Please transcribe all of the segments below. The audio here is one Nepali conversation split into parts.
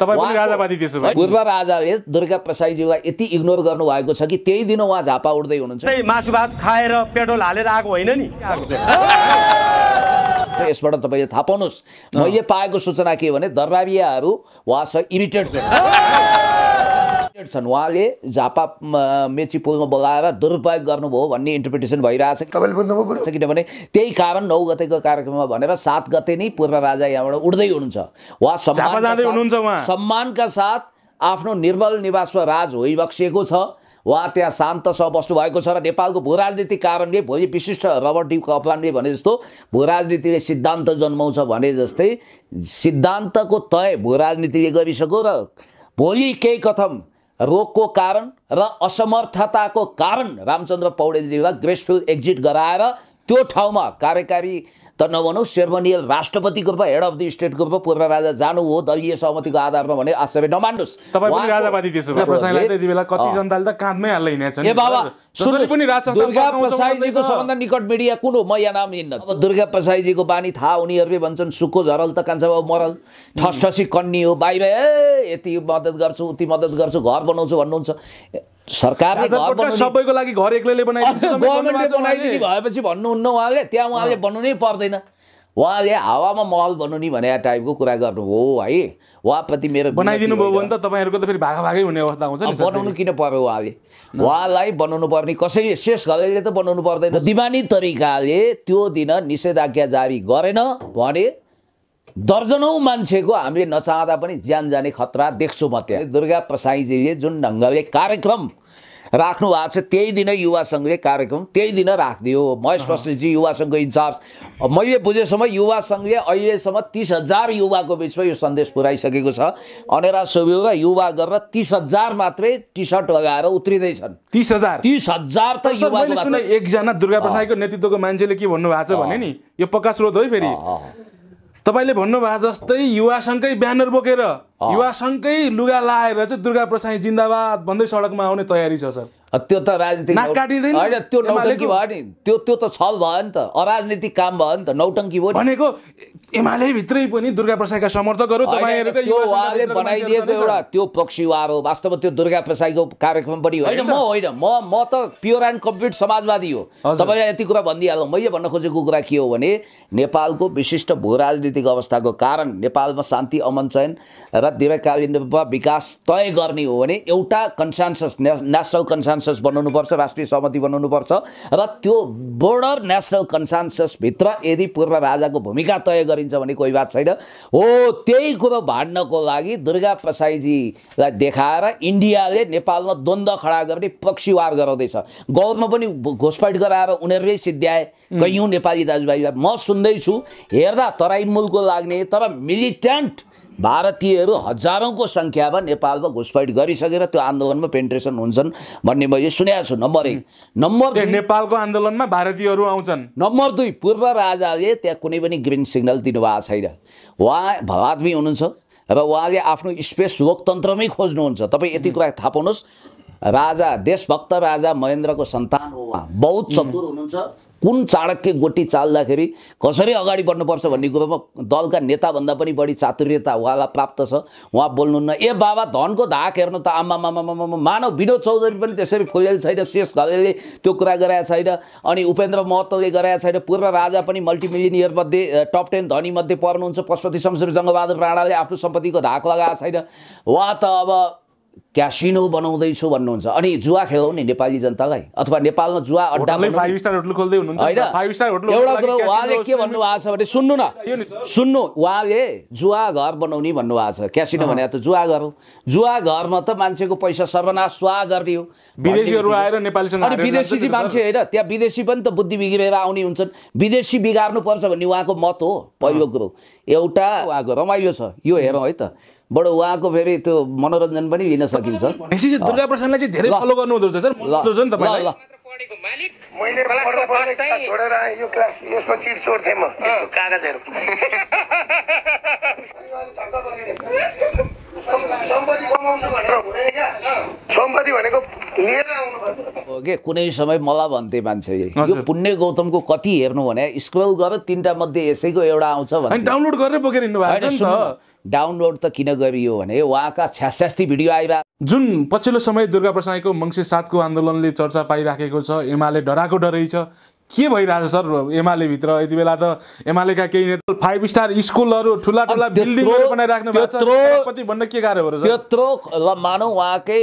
पूर्व राजाले दुर्गा प्रसाईज्यूलाई यति इग्नोर गर्नुभएको छ कि त्यही दिन उहाँ झापा उठ्दै हुनुहुन्छ मासु भात खाएर पेट्रोल हालेर आएको होइन नि यसबाट तपाईँले थाहा पाउनुहोस् मैले पाएको सूचना के भने दरबारियाहरू उहाँसँग इरिटेड छ छन् उहाँले झापा मेची पुलमा बोलाएर दुरुपयोग गर्नुभयो भन्ने इन्टरप्रिटेसन भइरहेछ तपाईँले किनभने त्यही कारण नौ गतेको कार्यक्रममा भनेर सात गते नै पूर्व राजा यहाँबाट उड्दै हुनुहुन्छ उहाँ सम्मान सम्मानका साथ आफ्नो निर्मल निवासमा राज होइबक्सिएको छ उहाँ त्यहाँ शान्त सह भएको छ र नेपालको भू राजनीतिक कारणले भोलि विशिष्ट रबर्ट डी कपलानले भने जस्तो भू राजनीतिले सिद्धान्त जन्माउँछ भने जस्तै सिद्धान्तको तय भू राजनीतिले गरिसक्यो र भोलि केही कथम रोगको कारण र असमर्थताको कारण रामचन्द्र पौडेलजीलाई ग्रेसफुल एक्जिट गराएर त्यो ठाउँमा कार्यकारी त नभनौँ सेर्मनियल राष्ट्रपतिको रूपमा हेड अफ द स्टेटको रूपमा पूर्व राजा जानु हो दलीय सहमतिको आधारमा भने आश्रय नमान्नुहोस् दुर्गा प्रसाईजीको सबभन्दा निकट मिडिया कुन हो म यहाँ नाम हिँड्न अब दुर्गा प्रसाईजीको बानी थाहा उनीहरूले भन्छन् सुको झरल त कान्छ बाबु मरल ठस ठसी कन्नी हो बाहिर ए यति मद्दत गर्छु उति मद्दत गर्छु घर बनाउँछु भन्नुहुन्छ सरकारले सबैको लागि घर एक्लैले गभर्मेन्टले बनाइदिने भएपछि भन्नुहुन्न उहाँले त्यहाँ उहाँले बनाउनै पर्दैन उहाँले हावामा महल बनाउने भनेर टाइपको कुरा गर्नु हो है उहाँप्रति मेरो बनाइदिनु भयो भने त तपाईँहरूको त फेरि भागा भागै हुने अवस्था आउँछ बनाउनु किन पर्यो उहाँले उहाँलाई बनाउनु पर्ने कसैले शेष घरैले त बनाउनु पर्दैन दिमानी तरिकाले त्यो दिन निषेधाज्ञा जारी गरेन भने दर्जनौ मान्छेको हामीले नचाहँदा पनि ज्यान जाने खतरा देख्छु म त्यहाँ दुर्गा प्रसाईजीले जुन ढङ्गले कार्यक्रम राख्नु भएको छ त्यही दिन युवा सङ्घले कार्यक्रम त्यही दिन राखिदियो महेश प्रश्नजी युवा सङ्घको इन्चार्ज मैले बुझेसम्म युवा सङ्घले अहिलेसम्म तिस हजार युवाको बिचमा यो सन्देश पुऱ्याइसकेको छ अनेरा सोब्यू र युवा गरेर तिस हजार मात्रै टी सर्ट लगाएर उत्रिँदैछन् तिस हजार तिस हजार त युवा एकजना दुर्गा प्रसाईको नेतृत्वको मान्छेले के भन्नुभएको छ भने नि यो पक्का स्रोत हो फेरि तपाईँले भन्नुभएको जस्तै युवासँगै ब्यानर बोकेर युवासँगै लुगा लाएर चाहिँ दुर्गा प्रसाई जिन्दाबाद भन्दै सडकमा आउने तयारी छ सर त्यो त राजनीतिक होइन त्यो नौटङ्की भयो नि त्यो त्यो त छल भयो नि त अराजनीतिक काम भयो नि त नौटङ्की भयो भनेको एमाले भित्रै पनि दुर्गा प्रसादका समर्थकहरू त्यो उहाँले बनाइदिएको एउटा त्यो पक्षीवार हो वास्तवमा त्यो दुर्गा प्रसाईको कार्यक्रम पनि होइन म होइन म म त प्योर एन्ड कम्प्लिट समाजवादी हो तपाईँलाई यति कुरा भनिदिइहालौँ मैले भन्न खोजेको कुरा के हो भने नेपालको विशिष्ट भू राजनीतिक अवस्थाको कारण नेपालमा शान्ति अमन चयन र दीर्घकालीन विकास तय गर्ने हो भने एउटा कन्सान्सस नेसनल कन्सान्स कन्सान्सस बनाउनुपर्छ राष्ट्रिय सहमति बनाउनुपर्छ र त्यो बोर्डर नेसनल कन्सान्ससभित्र यदि पूर्व राजाको भूमिका तय गरिन्छ भने कोही बात छैन हो त्यही कुरो भाँड्नको लागि दुर्गा प्रसाईजीलाई देखाएर इन्डियाले नेपालमा द्वन्द्व खडा गर्ने पक्षीवार गराउँदैछ गौरमा पनि घोषपट गराएर उनीहरूले सिद्ध्याए कैयौँ नेपाली दाजुभाइ म सुन्दैछु हेर्दा तराई मूलको लाग्ने तर मिलिटेन्ट भारतीयहरू हजारौँको सङ्ख्यामा नेपालमा घुसपैठ गरिसकेर त्यो आन्दोलनमा पेन्ट्रेसन हुन्छन् भन्ने मैले सुनेको छु नम्बर एक नम्बर नेपालको आन्दोलनमा भारतीयहरू आउँछन् नम्बर दुई पूर्व राजाले त्यहाँ कुनै पनि ग्रिन सिग्नल दिनुभएको छैन उहाँ भवादमी हुनुहुन्छ र उहाँले आफ्नो स्पेस लोकतन्त्रमै खोज्नुहुन्छ तपाईँ यति कुरा थाहा पाउनुहोस् राजा देशभक्त राजा महेन्द्रको सन्तान हो उहाँ बहुत चतुर हुनुहुन्छ कुन चाणक्य गोटी चाल्दाखेरि कसरी अगाडि बढ्नुपर्छ भन्ने कुरोमा दलका नेताभन्दा पनि बढी चातुर्यता उहाँलाई प्राप्त छ उहाँ बोल्नुहुन्न ए बाबा धनको धाक हेर्नु त आम्मामामा मानव विनोद चौधरी पनि त्यसरी फुलेल छैन शेष घले त्यो कुरा गराएको छैन अनि उपेन्द्र महतोले गराएको छैन पूर्व राजा पनि मल्टिमिलियनियरमध्ये टप टेन धनीमध्ये पर्नुहुन्छ पशुपति शमशेर जङ्गबहादुर राणाले आफ्नो सम्पत्तिको धाक लगाएको छैन उहाँ त अब क्यासिनो बनाउँदैछु भन्नुहुन्छ अनि जुवा खेलाउ नि नेपाली जनतालाई अथवा नेपालमा जुवा अड्डा एउटा कुरो उहाँले के भन्नुभएको छ भने सुन्नु न सुन्नु उहाँले जुवा घर बनाउने भन्नुभएको छ क्यासिनो भने त जुवा घर हो जुवा घरमा त मान्छेको पैसा सर्वनाश स्वा गर्ने हो विदेशीहरू आएर नेपालीसँग अनि विदेशी मान्छे होइन त्यहाँ विदेशी पनि त बुद्धि बिग्रेर आउने हुन्छन् विदेशी बिगार्नुपर्छ भन्ने उहाँको मत हो पहिलो कुरो एउटा उहाँको रमाइलो छ यो हेरौँ है त बडो उहाँको फेरि त्यो मनोरञ्जन पनि लिन सकिन्छ दुर्गा प्रसादलाई धेरै फलो गर्नुहुँदो रहेछ सर ल के कुनै समय मलाई भन्थे मान्छे यो पुण्य गौतमको कति हेर्नु भने स्क्रोल गरेर तिनवटा मध्ये यसैको एउटा आउँछ भने डाउनलोड गरेर बोकेर डाउनलोड त किन गरियो भने उहाँका छ्यासठी भिडियो आइबा जुन पछिल्लो समय दुर्गा प्रसाईको मङ्सिर सातको आन्दोलनले चर्चा पाइराखेको छ एमाले डराएको डरै छ के भइरहेछ सर एमाले भित्र यति बेला त एमालेका केही नेता फाइभ स्टार स्कुलहरू ठुला ठुला बिल्डिङहरू बनाइराख्नु भएको छ भन्न के गाह्रो हो त्यत्रो ल मानौ उहाँकै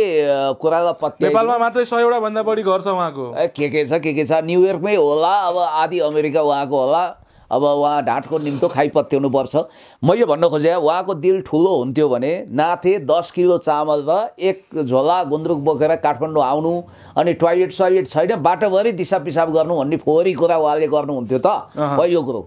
कुरालाई पत्ते नेपालमा मात्रै सयवटा भन्दा बढी घर छ उहाँको के के छ के के छ न्युयोर्कमै होला अब आधी अमेरिका उहाँको होला अब उहाँ ढाँटको निम्तो खाइपत्याउनुपर्छ मैले भन्न खोजेँ उहाँको दिल ठुलो हुन्थ्यो भने नाथे दस किलो चामल र एक झोला गुन्द्रुक बोकेर काठमाडौँ आउनु अनि टोइलेट सोइलेट छैन बाटोभरि दिसा पिसाब गर्नु भन्ने फोहोरी कुरा उहाँले गर्नुहुन्थ्यो त पहिलो कुरो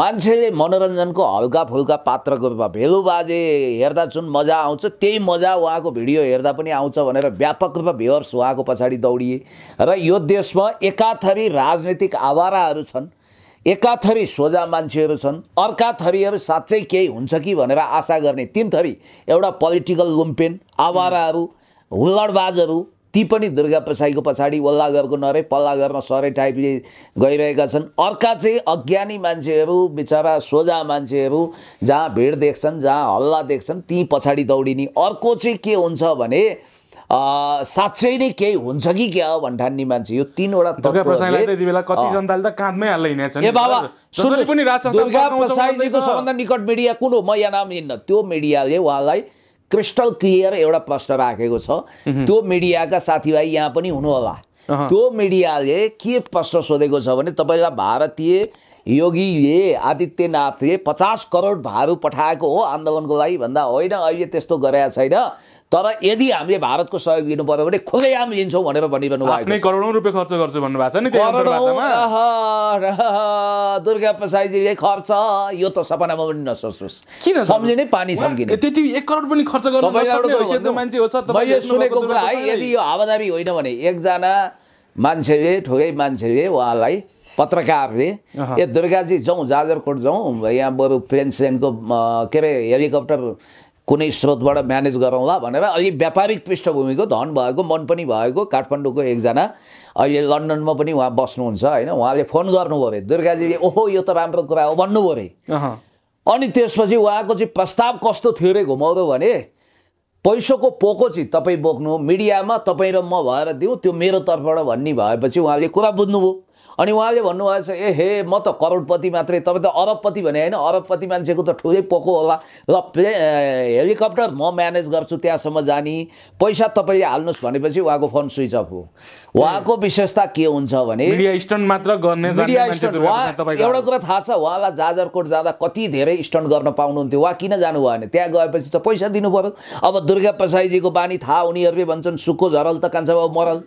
मान्छेले मनोरञ्जनको हल्का फुल्का पात्रको रूपमा भेलु बाजे हेर्दा जुन मजा आउँछ त्यही मजा उहाँको भिडियो हेर्दा पनि आउँछ भनेर व्यापक रूपमा भ्युवर्स उहाँको पछाडि दौडिए र यो देशमा एकाथरी राजनैतिक आवाराहरू छन् एका थरी सोझा मान्छेहरू छन् अर्का थरीहरू साँच्चै केही हुन्छ कि भनेर आशा गर्ने तिन थरी एउटा पोलिटिकल लुम्पेन आवाराहरू हुल्लडबाजहरू ती पनि दुर्गा प्रसाईको पछाडि वल्ला घरको नरे पल्ला घरमा सरे टाइपले गइरहेका छन् अर्का चाहिँ अज्ञानी मान्छेहरू बिचरा सोझा मान्छेहरू जहाँ भिड देख्छन् जहाँ हल्ला देख्छन् ती पछाडि दौडिने अर्को चाहिँ के हुन्छ भने साँच्चै नै केही हुन्छ कि क्या हो भन्ठान्ने मान्छे यो तिनवटा सबभन्दा निकट मिडिया कुन हो म यहाँ नाम हिँड्न त्यो मिडियाले उहाँलाई क्रिस्टल क्लियर एउटा प्रश्न राखेको छ त्यो मिडियाका साथीभाइ यहाँ पनि हुनु होला त्यो मिडियाले के प्रश्न सोधेको छ भने तपाईँलाई भारतीय योगीले आदित्यनाथले पचास करोड भारू पठाएको हो आन्दोलनको लागि भन्दा होइन अहिले त्यस्तो गरेका छैन तर यदि हामीले भारतको सहयोग लिनु पर्यो भने खुदै आम लिन्छौँ भनेर भनिरहनु भएको करोडौँ रुपियाँ खर्च गर्छु भन्नुभएको छ नि दुर्गा प्रसादजी खर्च यो त सपनामा पनि नसोच्नुहोस् किन सम्झिने पानी सम्झिने त्यति एक करोड पनि खर्च मान्छे हो मैले सुनेको कुरा है यदि यो हावादाबी होइन भने एकजना मान्छेले ठुलै मान्छेले उहाँलाई पत्रकारले ए दुर्गाजी जाउँ जाजरकोट जाउँ यहाँ बरु प्लेन सेनको के अरे हेलिकप्टर कुनै स्रोतबाट म्यानेज गरौँला भनेर अलि व्यापारिक पृष्ठभूमिको धन भएको मन पनि भएको काठमाडौँको एकजना अहिले लन्डनमा पनि उहाँ बस्नुहुन्छ होइन उहाँले फोन गर्नुभयो अरे दुर्गाजीले ओहो यो त राम्रो कुरा हो भन्नुभयो अरे अनि त्यसपछि उहाँको चाहिँ प्रस्ताव कस्तो थियो अरे घुमाउँदो भने पैसोको पोको चाहिँ तपाईँ बोक्नु मिडियामा तपाईँ र म भएर दिउँ त्यो मेरो तर्फबाट भन्ने भएपछि उहाँले कुरा बुझ्नुभयो अनि उहाँले भन्नुभएको छ ए हे म त करोडपति मात्रै तपाईँ त अरबपति भने होइन अरबपति मान्छेको त ठुलै पोको होला र प्ले हेलिकप्टर म म्यानेज गर्छु त्यहाँसम्म जाने पैसा तपाईँले हाल्नुहोस् भनेपछि उहाँको फोन स्विच अफ हो उहाँको विशेषता के हुन्छ भने मात्र गर्ने एउटा कुरा थाहा छ उहाँलाई जाजरकोट जाँदा कति धेरै स्टन्ट गर्न पाउनुहुन्थ्यो उहाँ किन जानुभयो भने त्यहाँ गएपछि त पैसा दिनु पऱ्यो अब दुर्गा प्रसाईजीको बानी थाहा उनीहरूले भन्छन् सुको झरल त कान्छ बाबु मरल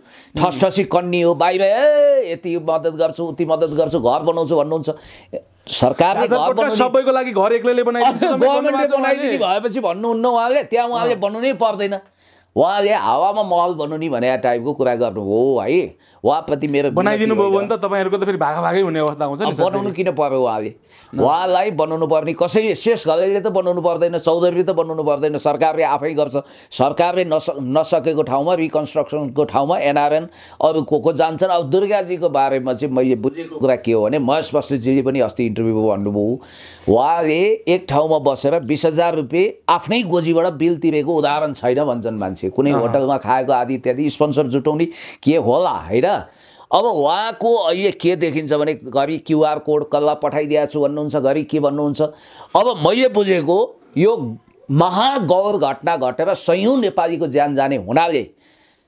ठसठसी कन्नी हो बाहिर ए यति मद्दत गर्छु उति मद्दत गर्छु घर बनाउँछु भन्नुहुन्छ सरकारले घर सबैको लागि घर एक्लैले बनाइदिन्छ गभर्मेन्टले बनाइदिने भएपछि भन्नुहुन्न उहाँले त्यहाँ उहाँले बनाउनै पर्दैन उहाँले हावामा महल बनाउने नि भनेर टाइपको कुरा गर्नुभयो है उहाँप्रति मेरो बनाइदिनु भयो भने त तपाईँहरूको त फेरि भागा भागै हुने अवस्था हुन्छ बनाउनु किन पर्यो उहाँले उहाँलाई बनाउनु पर्ने कसैले शेष घरैले त बनाउनु पर्दैन चौधरीले त बनाउनु पर्दैन सरकारले आफै गर्छ सरकारले नस नसकेको ठाउँमा रिकन्स्ट्रक्सनको ठाउँमा एनआरएन अरू को को जान्छन् अब दुर्गाजीको बारेमा चाहिँ मैले बुझेको कुरा के हो भने महेश बस्तीजीले पनि अस्ति इन्टरभ्यूमा भन्नुभयो उहाँले एक ठाउँमा बसेर बिस हजार रुपियाँ आफ्नै गोजीबाट बिल तिरेको उदाहरण छैन भन्छन् मान्छे मान्छे कुनै होटलमा खाएको आदि इत्यादि स्पोन्सर जुटाउने के होला होइन अब उहाँको अहिले के देखिन्छ भने घरि क्युआर कोड कसलाई पठाइदिएको छु भन्नुहुन्छ घरि के भन्नुहुन्छ अब मैले बुझेको यो महागौर घटना घटेर सयौँ नेपालीको ज्यान जाने हुनाले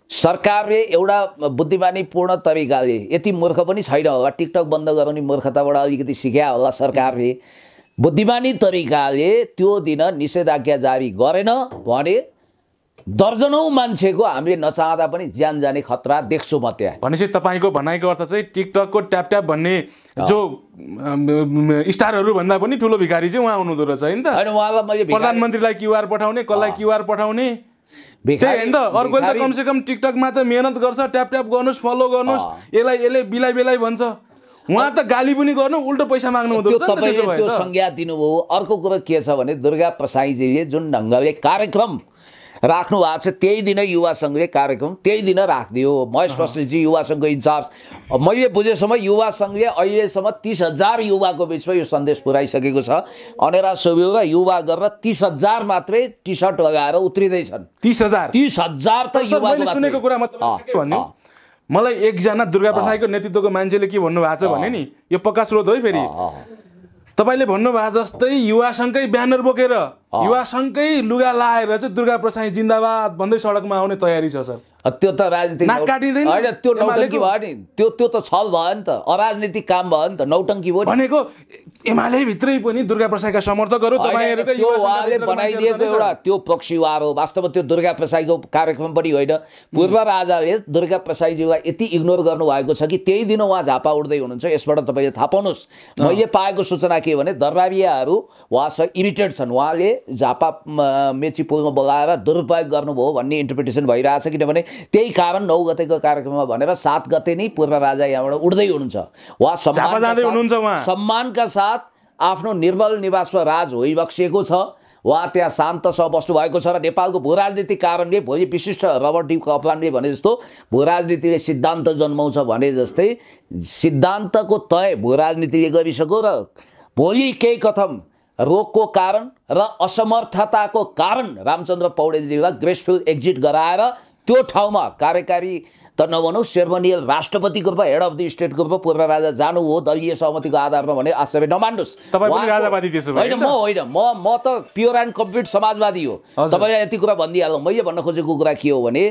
सरकारले एउटा बुद्धिमानीपूर्ण तरिकाले यति मूर्ख पनि छैन होला टिकटक बन्द गराउने मूर्खताबाट अलिकति सिक्या होला सरकारले बुद्धिमानी तरिकाले त्यो दिन निषेधाज्ञा जारी गरेन भने दर्जनौ मान्छेको हामीले नचाहँदा पनि ज्यान जाने खतरा देख्छु म त्यहाँ भनेपछि तपाईँको भनाइको अर्थ चाहिँ टिकटकको ट्याप ट्याप भन्ने जो स्टारहरू भन्दा पनि ठुलो भिखारी चाहिँ उहाँ आउनुहुँदो रहेछ होइन त होइन उहाँलाई मैले प्रधानमन्त्रीलाई क्युआर पठाउने कसलाई क्युआर पठाउने त्यही त अर्कोले त कमसेकम टिकटकमा त मेहनत गर्छ ट्याप ट्याप गर्नुहोस् फलो गर्नुहोस् यसलाई यसले बिलाइ बिलाइ भन्छ उहाँ त गाली पनि गर्नु उल्टो पैसा माग्नु हुँदो त्यो तपाईँले त्यो संज्ञा दिनुभयो अर्को कुरो के छ भने दुर्गा प्रसाईजीले जुन ढङ्गले कार्यक्रम राख्नु भएको छ त्यही दिन युवा सङ्घले कार्यक्रम त्यही दिन राखिदियो महेश बस्नेतजी युवा सङ्घको इन्चार्ज मैले बुझेसम्म युवा सङ्घले अहिलेसम्म तिस हजार युवाको बिचमा यो सन्देश पुऱ्याइसकेको छ अनेरा सुविधा र युवा गरेर तिस हजार मात्रै टी सर्ट लगाएर उत्रिँदैछन् तिस हजार तिस हजार त युवा सुनेको कुरा मलाई एकजना दुर्गा प्रसाईको नेतृत्वको मान्छेले के भन्नुभएको छ भने नि यो पक्का स्रोत हो फेरि तपाईँले भन्नुभएको जस्तै युवा सङ्घकै ब्यानर बोकेर युवासँगै लुगा लाएर चाहिँ दुर्गा प्रसाई जिन्दाबाद भन्दै सडकमा आउने तयारी छ सर त्यो त राजनीतिक होइन त्यो नौटङ्की भयो नि त्यो त्यो त छल भयो नि त अराजनीतिक काम भयो नि त नौटङ्की भयो भनेको एमाले भित्रै पनि दुर्गा प्रसाईका समर्थकहरू त्यो उहाँले बनाइदिएको एउटा त्यो उहाँ हो वास्तवमा त्यो दुर्गा प्रसाईको कार्यक्रम पनि होइन पूर्व राजाले दुर्गा प्रसाईजीलाई यति इग्नोर गर्नुभएको छ कि त्यही दिन उहाँ झापा उठ्दै हुनुहुन्छ यसबाट तपाईँले थाहा पाउनुहोस् मैले पाएको सूचना के भने दरबारियाहरू उहाँसँग इरिटेड छन् उहाँले झापा मेची बोलाएर दुरुपयोग गर्नुभयो भन्ने इन्टरप्रिटेसन छ किनभने त्यही कारण नौ गतेको कार्यक्रममा भनेर सात गते नै पूर्व राजा यहाँबाट उड्दै हुनुहुन्छ उहाँ सम्मानका साथ आफ्नो निर्मल निवासमा राज होइबक्सिएको छ वा त्यहाँ शान्त सह बस्नुभएको छ र नेपालको भूराजनीतिक कारणले भोलि विशिष्ट रबर डी कपलानले भने जस्तो भूराजनीतिले सिद्धान्त जन्माउँछ भने जस्तै सिद्धान्तको तय भूराजनीतिले राजनीतिले गरिसक्यो र भोलि केही कथम रोगको कारण र असमर्थताको कारण रामचन्द्र पौडेलजीलाई ग्रेसफुल एक्जिट गराएर त्यो ठाउँमा कार्यकारी त नभनौ सेर्मनी राष्ट्रपतिको रूपमा हेड अफ द स्टेटको रूपमा पूर्व राजा जानु हो दलीय सहमतिको आधारमा भने आश्चर्य नमान्नुहोस् होइन म होइन म म त प्योर एन्ड कम्प्लिट समाजवादी हो तपाईँलाई यति कुरा भनिदिइहाल्नु मैले भन्न खोजेको कुरा के हो भने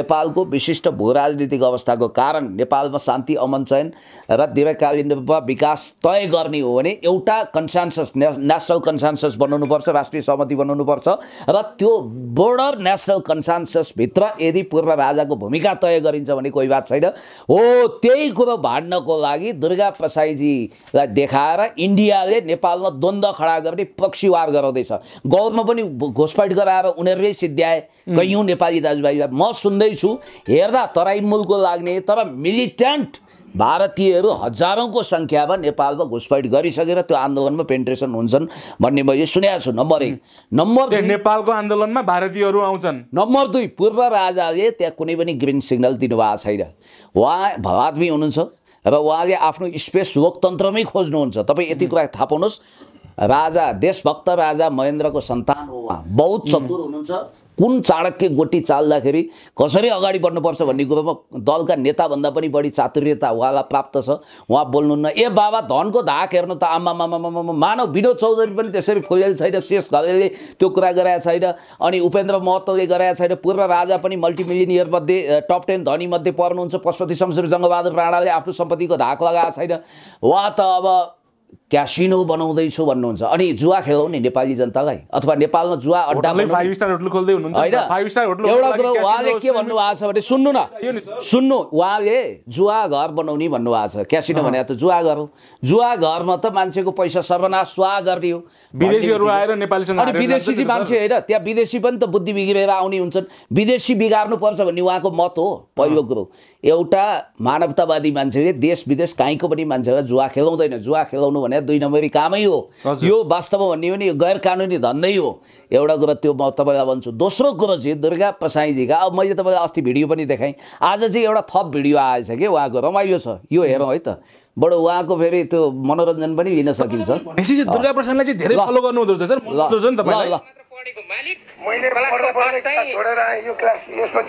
नेपालको विशिष्ट भू राजनीतिक अवस्थाको कारण नेपालमा शान्ति अमन चयन र दीर्घकालीन रूपमा विकास तय गर्ने हो भने एउटा कन्सान्सस नेसनल कन्सान्सस बनाउनुपर्छ राष्ट्रिय सहमति बनाउनुपर्छ र त्यो बोर्डर नेसनल भित्र यदि पूर्व राजाको भूमिका तय गरिन्छ गरिन्छ भने कोही बात छैन हो त्यही कुरो भाँड्नको लागि दुर्गा प्रसाईजीलाई देखाएर इन्डियाले नेपालमा द्वन्द्व खडा गर्ने पक्षीवार गराउँदैछ गौरमा पनि घोषपाट गराएर उनीहरूले सिद्ध्याए कैयौँ नेपाली दाजुभाइ म सुन्दैछु हेर्दा तराई मूलको लाग्ने तर मिलिटेन्ट भारतीयहरू हजारौँको सङ्ख्यामा नेपालमा घुसपैठ गरिसकेर त्यो आन्दोलनमा पेन्ट्रेसन हुन्छन् भन्ने मैले सुनेको छु नम्बर एक नम्बर नेपालको आन्दोलनमा भारतीयहरू आउँछन् नम्बर दुई पूर्व राजाले त्यहाँ कुनै पनि ग्रिन सिग्नल दिनुभएको छैन उहाँ भवादमी हुनुहुन्छ र उहाँले आफ्नो स्पेस लोकतन्त्रमै खोज्नुहुन्छ तपाईँ यति कुरा थाहा पाउनुहोस् राजा देशभक्त राजा महेन्द्रको सन्तान हो उहाँ बहुत चतुर हुनुहुन्छ कुन चाणक्य गोटी चाल्दाखेरि कसरी अगाडि बढ्नुपर्छ भन्ने कुरोमा दलका नेताभन्दा पनि बढी चातुर्यता उहाँलाई प्राप्त छ उहाँ बोल्नुहुन्न ए बाबा धनको धाक हेर्नु त आमामामामा मानव विनोद चौधरी पनि त्यसरी खोलेको छैन शेष घलेले त्यो कुरा गराएको छैन अनि उपेन्द्र महतोले गराएको छैन पूर्व राजा पनि मल्टिमिलियनियरमध्ये टप टेन धनीमध्ये पर्नुहुन्छ पशुपति शमशेर जङ्गबहादुर राणाले आफ्नो सम्पत्तिको धाक लगाएको छैन उहाँ त अब क्यासिनो बनाउँदैछु भन्नुहुन्छ अनि जुवा नि नेपाली जनतालाई अथवा नेपालमा जुवा अड्डा होइन एउटा उहाँले के भन्नुभएको छ भने सुन्नु न सुन्नु उहाँले जुवा घर बनाउने भन्नुभएको छ क्यासिनो भने त जुवा घर हो जुवा घरमा त मान्छेको पैसा सर्वनाश स्वाह गर्ने हो विदेशीहरू आएर नेपालीसँग अनि विदेशी मान्छे होइन त्यहाँ विदेशी पनि त बुद्धि बिग्रेर आउने हुन्छन् विदेशी बिगार्नु पर्छ भन्ने उहाँको मत हो पहिलो कुरो एउटा मानवतावादी मान्छेले देश विदेश काहीँको पनि मान्छेलाई जुवा खेलाउँदैन जुवा खेलाउनु भने दुई नम्बरी कामै हो यो वास्तव भन्ने हो भने यो गैर कानुनी नै हो एउटा कुरा त्यो म तपाईँलाई भन्छु दोस्रो कुरो चाहिँ दुर्गा प्रसाईजीका अब मैले तपाईँलाई अस्ति भिडियो पनि देखाएँ आज चाहिँ एउटा थप भिडियो आएछ कि उहाँको रमाइलो छ यो हेरौँ है त बडो उहाँको फेरि त्यो मनोरञ्जन पनि लिन सकिन्छ दुर्गा प्रसादलाई चाहिँ धेरै फलो गर्नु हुँदो रहेछ मैले यो क्लास यसमा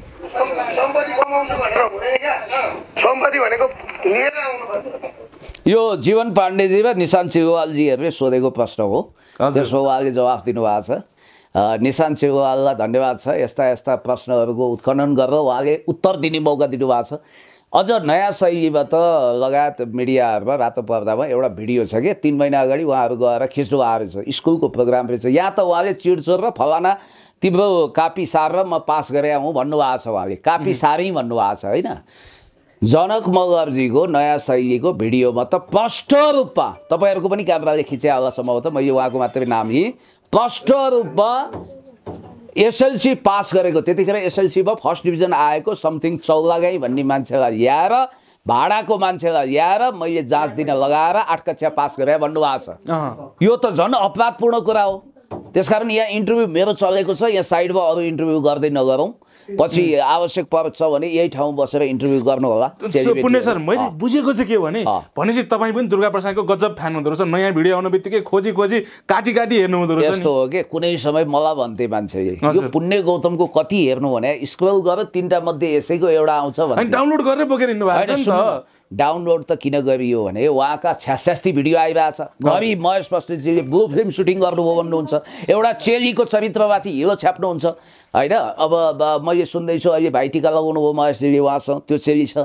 यो जीवन पाण्डेजी र निशान सिगवालजीहरूले सोधेको प्रश्न हो त्यसमा उहाँले जवाफ दिनुभएको छ निशान सिगवाललाई धन्यवाद छ यस्ता यस्ता प्रश्नहरूको उत्खनन गरेर उहाँले उत्तर दिने मौका दिनुभएको छ अझ नयाँ त लगायत मिडियाहरूमा रातो पर्दामा एउटा भिडियो छ कि तिन महिना अगाडि उहाँहरू गएर खिच्नु आएछ स्कुलको प्रोग्राम रहेछ या त उहाँले चिडचोर र फलाना तिम्रो कापी सार म पास गरे हुँ भन्नुभएको छ उहाँले कापी सारै भन्नुभएको छ होइन जनक मगर्जीको नयाँ शैलीको भिडियोमा त प्रष्ट रूपमा तपाईँहरूको पनि क्यामेराले खिचे होला सम्भवतः मैले उहाँको मात्रै नाम लिएँ प्रष्ट रूपमा एसएलसी पास गरेको त्यतिखेर एसएलसीमा फर्स्ट डिभिजन आएको समथिङ गाई भन्ने मान्छेलाई ल्याएर भाडाको मान्छेलाई ल्याएर मैले जाँच दिन लगाएर आठ कक्षा पास गरे भन्नुभएको छ यो त झन् अपराधपूर्ण कुरा हो त्यसकारण यहाँ इन्टरभ्यू मेरो चलेको छ यहाँ साइडमा अरू इन्टरभ्यू गर्दै नगरौँ पछि आवश्यक पर्छ भने यही ठाउँ बसेर इन्टरभ्यू गर्नु होला पुण्य सर मैले बुझेको चाहिँ के भने भनेपछि तपाईँ पनि दुर्गा प्रसादको गजब फ्यान हुँदो रहेछ नयाँ भिडियो आउने बित्तिकै खोजी खोजी काटी काटी हेर्नु हुँदो रहेछ यस्तो हो कि कुनै समय मलाई भन्थे मान्छे यो पुण्य गौतमको कति हेर्नु भने स्क्रोल गरेर तिनवटा मध्ये यसैको एउटा आउँछ भने डाउनलोड गरेर बोकेर हिँड्नु भएको डाउनलोड त किन गरियो भने उहाँका छ्यासठी भिडियो आइरहेको छ घरि महेश प्रश्नजीले भू फिल्म सुटिङ गर्नुभयो भन्नुहुन्छ एउटा चेलीको चरित्रमाथि हिरो छ्याप्नुहुन्छ होइन अब मैले सुन्दैछु अहिले भाइटिका लगाउनुभयो महेशजीले उहाँसँग त्यो चेली छ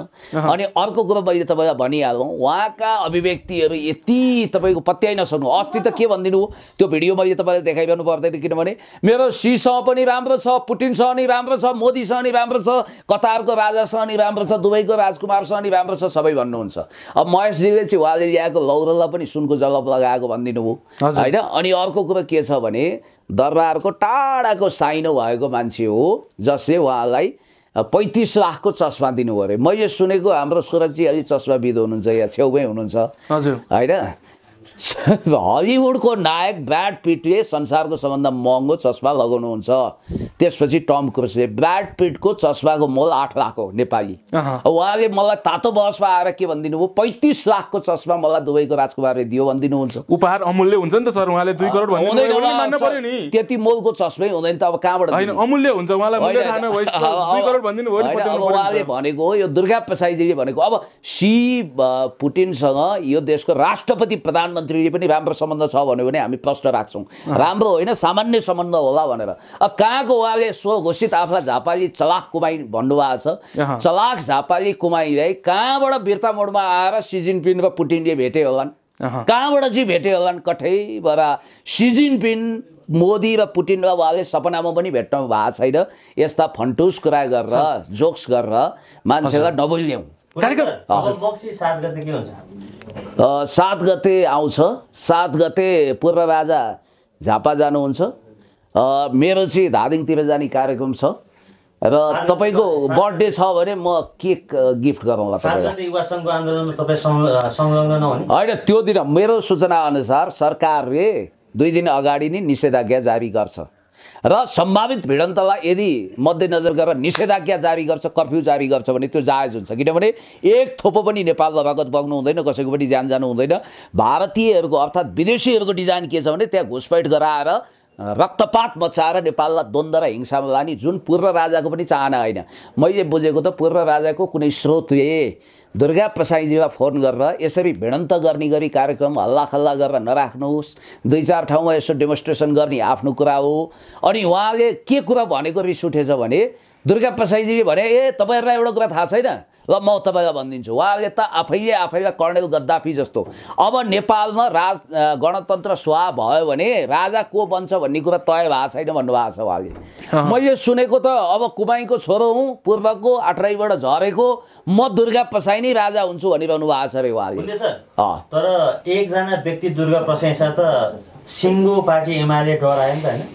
अनि अर्को कुरो मैले तपाईँलाई भनिहालौँ उहाँका अभिव्यक्तिहरू यति तपाईँको पत्याइ नसक्नु अस्ति त के भनिदिनु हो त्यो भिडियो मैले तपाईँलाई देखाइरहनु पर्दैन किनभने मेरो सीसँग पनि राम्रो छ पुटिनसँग नि राम्रो छ मोदीसँग नि राम्रो छ कतारको राजासँग नि राम्रो छ दुबईको राजकुमारसँग नि राम्रो छ सबै भन्नुहुन्छ अब महेशजीले चाहिँ उहाँले ल्याएको लौरोलाई पनि सुनको जलप लगाएको भनिदिनु भयो होइन अनि अर्को कुरो के छ भने दरबारको टाढाको साइनो भएको मान्छे हो जसले उहाँलाई पैँतिस लाखको चस्मा दिनुभयो अरे मैले सुनेको हाम्रो सुरजी अलि चस्माविद हुनुहुन्छ या छेउमै हुनुहुन्छ हजुर होइन हलिउडको नायक ब्राड पिटले संसारको सबभन्दा महँगो चस्मा लगाउनुहुन्छ त्यसपछि टम क्रुसले ब्राड पिटको चस्माको मोल आठ लाख हो नेपाली उहाँले मलाई तातो बहसमा आएर के भनिदिनु भयो पैँतिस लाखको चस्मा मलाई दुबईको राजकुमारले दियो भनिदिनुहुन्छ उपहार अमूल्य हुन्छ नि त सर उहाँले दुई करोड त्यति मोलको चस्मै हुँदैन त अब कहाँबाट अमूल्य हुन्छ उहाँले भनेको हो यो दुर्गा प्रसाईजीले भनेको अब सी पुटिनसँग यो देशको राष्ट्रपति प्रधानमन्त्री प्रधानमन्त्रीले पनि राम्रो सम्बन्ध छ भन्यो भने हामी प्रश्न राख्छौँ राम्रो होइन सामान्य सम्बन्ध होला भनेर कहाँको उहाँले स्वघोषित आफूलाई झापाली चलाक कुमाई भन्नुभएको छ चलाक झापाली कुमाईलाई कहाँबाट बिर्ता मोडमा आएर सी जिनपिङ र पुटिनले भेटे होलान् कहाँबाट चाहिँ भेटे होलान् कठै भएर सी जिनपिङ मोदी र पुटिन र उहाँले सपनामा पनि भेट्नु भएको छैन यस्ता फन्टुस कुरा गरेर जोक्स गरेर मान्छेलाई हुन्छ सात गते आउँछ सात गते पूर्व बाजा झापा जानुहुन्छ मेरो चाहिँ धादिङतिर जाने कार्यक्रम छ र तपाईँको बर्थडे छ भने म केक गिफ्ट गरौँला होइन त्यो दिन मेरो सूचनाअनुसार सरकारले दुई दिन अगाडि नै निषेधाज्ञा जारी गर्छ र सम्भावित भिडन्तलाई यदि मध्यनजर गरेर निषेधाज्ञा जारी गर्छ कर्फ्यू जारी गर्छ भने त्यो जायज हुन्छ किनभने एक थोपो पनि नेपाल लगागत बग्नु हुँदैन कसैको पनि ज्यान जानु हुँदैन भारतीयहरूको अर्थात् विदेशीहरूको डिजाइन के छ भने त्यहाँ घुसपैठ गराएर रक्तपात मचाएर नेपाललाई द्वन्द्व र हिंसामा लाने जुन पूर्व राजाको पनि चाहना होइन मैले बुझेको त पूर्व राजाको कुनै स्रोतले दुर्गा प्रसाईजीलाई फोन गरेर यसरी भिडन्त गर्ने गरी कार्यक्रम हल्लाखल्ला गरेर नराख्नुहोस् दुई चार ठाउँमा यसो डेमोन्स्ट्रेसन गर्ने आफ्नो कुरा हो अनि उहाँले के कुरा भनेको रिस उठेछ भने दुर्गा प्रसाईजीले भने ए तपाईँहरूलाई एउटा कुरा थाहा छैन ल म तपाईँलाई भनिदिन्छु उहाँ त आफैले आफैलाई कर्णेल गद्दाफी जस्तो अब नेपालमा राज गणतन्त्र स्वा भयो भने राजा को बन्छ भन्ने कुरा तय भएको छैन भन्नुभएको छ उहाँले मैले सुनेको त अब कुमाईको छोरो हुँ पूर्वको आठराईबाट झरेको म दुर्गा प्रसाई नै राजा हुन्छु भनिरहनु भएको छ अरे उहाँले तर एकजना व्यक्ति दुर्गा प्रसाईसँग त सिङ्गो पार्टी एमाले डरायो नि त होइन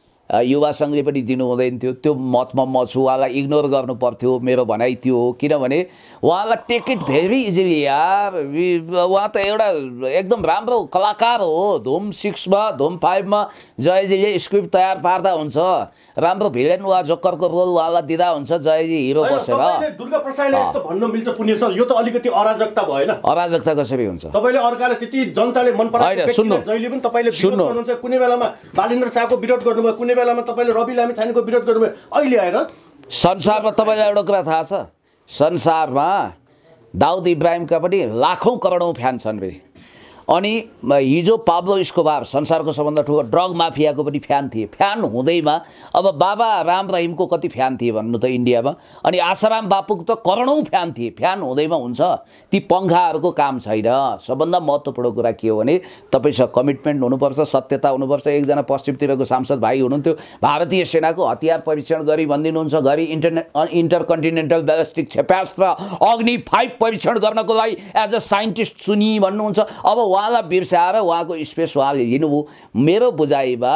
युवा सङ्घले पनि दिनु हुँदैन थियो त्यो मतमा म छु उहाँलाई इग्नोर गर्नु पर्थ्यो मेरो भनाइ त्यो हो किनभने उहाँलाई टेक इट भेरी इजिली या उहाँ त एउटा एकदम राम्रो कलाकार हो धुम सिक्समा धुम फाइभमा जयजीले स्क्रिप्ट तयार पार्दा हुन्छ राम्रो भिलेन वा जोकरको रोल उहाँलाई दिँदा हुन्छ जयजी हिरो बसेर अराजकता कसरी हुन्छ सुन्नु सुन्नु कुनै बेलामा बालिन्द्र शाहको विरोध गर्नुभयो कुनै बेलामा तपाईँले रवि लामी छानेको विरोध गर्नुभयो अहिले आएर संसारमा तपाईँलाई एउटा कुरा थाहा छ संसारमा दाउद इब्राहिमका पनि लाखौँ करोडौँ फ्यान छन् रे अनि हिजो पाब्लो इस्कोबार संसारको सबभन्दा ठुलो ड्रग माफियाको पनि फ्यान थिए फ्यान हुँदैमा अब बाबा राम रहिमको कति फ्यान थिए भन्नु त इन्डियामा अनि आसाराम बापुको त करोडौँ फ्यान थिए फ्यान हुँदैमा हुन्छ ती पङ्खाहरूको काम छैन सबभन्दा महत्त्वपूर्ण कुरा के हो भने तपाईँसँग कमिटमेन्ट हुनुपर्छ सत्यता हुनुपर्छ एकजना पश्चिमतिरको सांसद भाइ हुनुहुन्थ्यो भारतीय सेनाको हतियार परीक्षण गरी भनिदिनुहुन्छ घरि इन्टरने इन्टर कन्टिनेन्टल ब्यालिस्टिक क्षेपास्त्र अग्नि फाइभ परीक्षण गर्नको लागि एज अ साइन्टिस्ट सुनि भन्नुहुन्छ अब उहाँलाई बिर्स्याएर उहाँको स्पेस उहाँले लिनुभयो मेरो बुझाइमा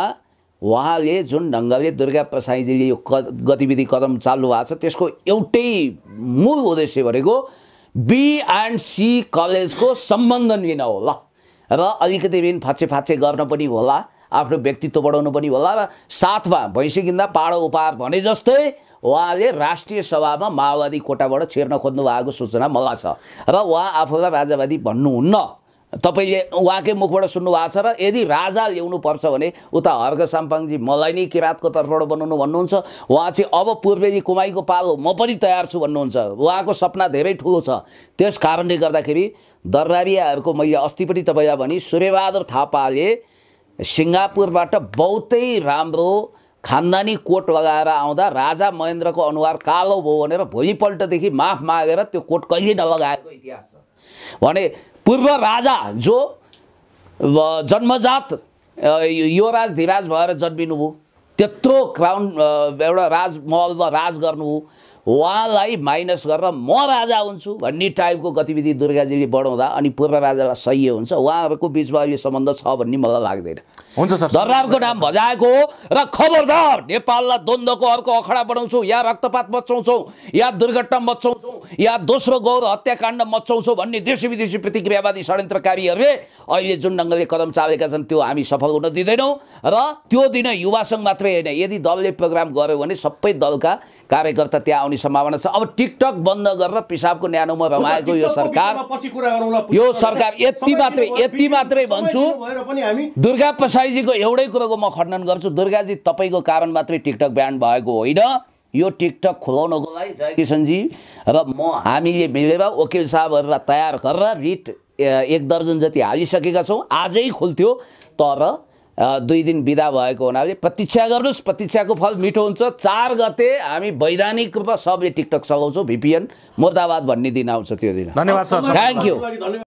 उहाँले जुन ढङ्गले दुर्गा प्रसाईजीले यो क गतिविधि कदम चाल्नु भएको छ त्यसको एउटै मूल उद्देश्य भनेको बी एन्ड सी कलेजको सम्बन्धन लिन होला र अलिकति बिन फाचे फाचे गर्न पनि होला आफ्नो व्यक्तित्व बढाउनु पनि होला र साथमा भैँसीकिँदा पाडो उपहार भने जस्तै उहाँले राष्ट्रिय सभामा माओवादी कोटाबाट छेर्न खोज्नु भएको सूचना मलाई छ र उहाँ आफूलाई राजावादी भन्नुहुन्न तपाईँले उहाँकै मुखबाट सुन्नु भएको छ र यदि राजा ल्याउनु पर्छ भने उता हर्क साम्पाङजी मलाई नै किराँतको तर्फबाट बनाउनु भन्नुहुन्छ उहाँ चाहिँ अब पूर्वेली कुमाईको पालो म पनि तयार छु भन्नुहुन्छ उहाँको सपना धेरै ठुलो छ त्यस कारणले गर्दाखेरि दरबारियाहरूको मैले अस्ति पनि तपाईँलाई भने सूर्यबहादुर थापाले सिङ्गापुरबाट बहुतै राम्रो खानदानी कोट लगाएर आउँदा राजा महेन्द्रको अनुहार कालो भयो भनेर भोलिपल्टदेखि माफ मागेर त्यो कोट कहिले नलगाएको इतिहास छ भने पूर्व राजा जो जन्मजात युवराज धिराज भएर जन्मिनुभयो त्यत्रो क्राउन एउटा राजमहलमा राज गर्नुभयो उहाँलाई माइनस गरेर म राजा हुन्छु भन्ने टाइपको गतिविधि दुर्गाजीले बढाउँदा अनि पूर्व राजा सह्य हुन्छ उहाँहरूको बिचमा यो सम्बन्ध छ भन्ने मलाई लाग्दैन हुन्छ सर दरबारको नाम भजाएको हो र खबरदार नेपाललाई द्वन्द्वको अर्को अखडा बढाउँछौँ या रक्तपात मचाउँछौँ या दुर्घटना मचाउँछौँ या दोस्रो गौर हत्याकाण्ड मचाउँछौँ भन्ने देशी विदेशी प्रतिक्रियावादी षड्यन्त्रकारीहरूले अहिले जुन ढङ्गले कदम चालेका छन् त्यो हामी सफल हुन दिँदैनौँ र त्यो दिन युवासँग मात्रै होइन यदि दलले प्रोग्राम गऱ्यो भने सबै दलका कार्यकर्ता त्यहाँ आउने आउने सम्भावना छ अब टिकटक बन्द गरेर पिसाबको न्यानोमा रमाएको यो सरकार यो सरकार यति मात्रै यति मात्रै भन्छु दुर्गा प्रसाईजीको एउटै कुरोको म खण्डन गर्छु दुर्गाजी तपाईँको कारण मात्रै टिकटक ब्यान्ड भएको होइन यो टिकटक खुलाउनको लागि जय किसनजी र म हामीले मिलेर वकिल साहबहरूलाई तयार गरेर रिट एक दर्जन जति हालिसकेका छौँ आजै खुल्थ्यो तर दुई दिन बिदा भएको हुनाले प्रतीक्षा गर्नुहोस् प्रतीक्षाको फल मिठो हुन्छ चार गते हामी वैधानिक रूपमा सबले टिकटक सघाउँछौँ भिपिएन मुर्दाबाद भन्ने दिन आउँछ त्यो दिन धन्यवाद सर थ्याङ्क यू